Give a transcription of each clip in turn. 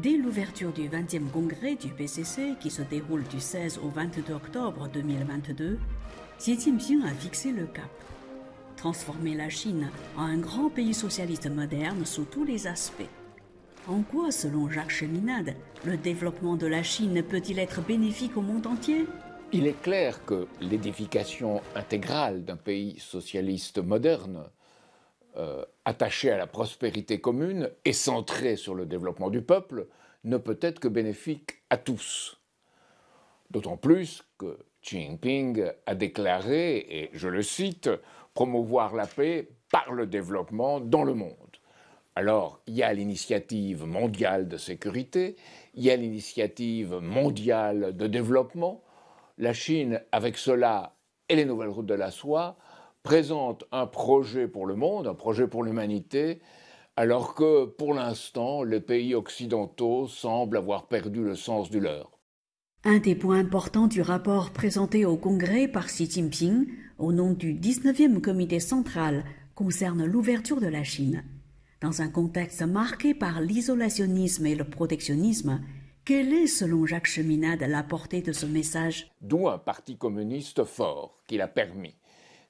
Dès l'ouverture du 20e congrès du PCC qui se déroule du 16 au 22 octobre 2022, Xi Jinping a fixé le cap. Transformer la Chine en un grand pays socialiste moderne sous tous les aspects. En quoi, selon Jacques Cheminade, le développement de la Chine peut-il être bénéfique au monde entier Il est clair que l'édification intégrale d'un pays socialiste moderne euh, attaché à la prospérité commune et centré sur le développement du peuple, ne peut être que bénéfique à tous. D'autant plus que Xi Jinping a déclaré, et je le cite, promouvoir la paix par le développement dans le monde. Alors, il y a l'initiative mondiale de sécurité, il y a l'initiative mondiale de développement. La Chine, avec cela et les nouvelles routes de la soie, présente un projet pour le monde, un projet pour l'humanité, alors que pour l'instant, les pays occidentaux semblent avoir perdu le sens du leur. Un des points importants du rapport présenté au Congrès par Xi Jinping au nom du 19e comité central concerne l'ouverture de la Chine. Dans un contexte marqué par l'isolationnisme et le protectionnisme, quel est, selon Jacques Cheminade, la portée de ce message D'où un parti communiste fort qui l'a permis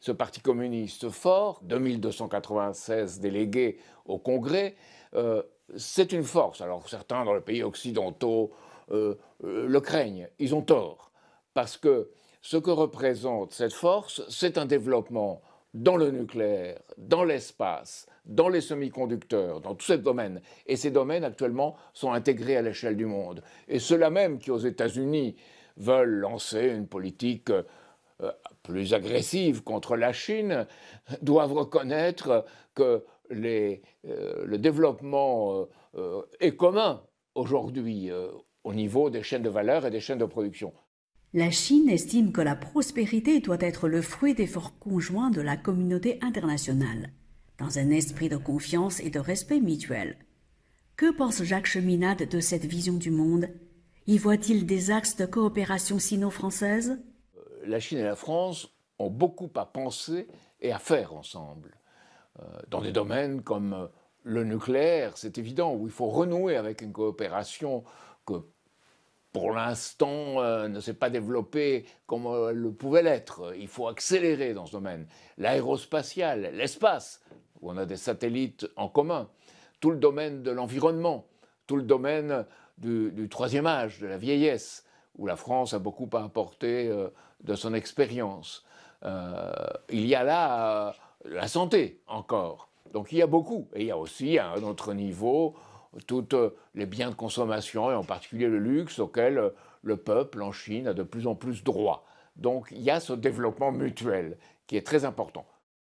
ce Parti communiste fort, 2296 délégués au Congrès, euh, c'est une force. Alors certains dans les pays occidentaux euh, euh, le craignent, ils ont tort, parce que ce que représente cette force, c'est un développement dans le nucléaire, dans l'espace, dans les semi-conducteurs, dans tous ces domaines. Et ces domaines, actuellement, sont intégrés à l'échelle du monde. Et ceux-là même qui, aux États-Unis, veulent lancer une politique euh, plus agressives contre la Chine doivent reconnaître que euh, le développement euh, est commun aujourd'hui au niveau des chaînes de valeur et des chaînes de production. La Chine estime que la prospérité doit être le fruit d'efforts conjoints de la communauté internationale, dans un esprit de confiance et de respect mutuel. Que pense Jacques Cheminade de cette vision du monde Y voit-il des axes de coopération sino-française la Chine et la France ont beaucoup à penser et à faire ensemble, euh, dans des domaines comme euh, le nucléaire, c'est évident, où il faut renouer avec une coopération que pour l'instant euh, ne s'est pas développée comme elle le pouvait l'être. Il faut accélérer dans ce domaine. L'aérospatial, l'espace, où on a des satellites en commun, tout le domaine de l'environnement, tout le domaine du troisième âge, de la vieillesse où la France a beaucoup à apporter euh, de son expérience. Euh, il y a là euh, la santé encore. Donc il y a beaucoup. Et il y a aussi à un autre niveau toutes les biens de consommation et en particulier le luxe auquel le peuple en Chine a de plus en plus droit. Donc il y a ce développement mutuel qui est très important.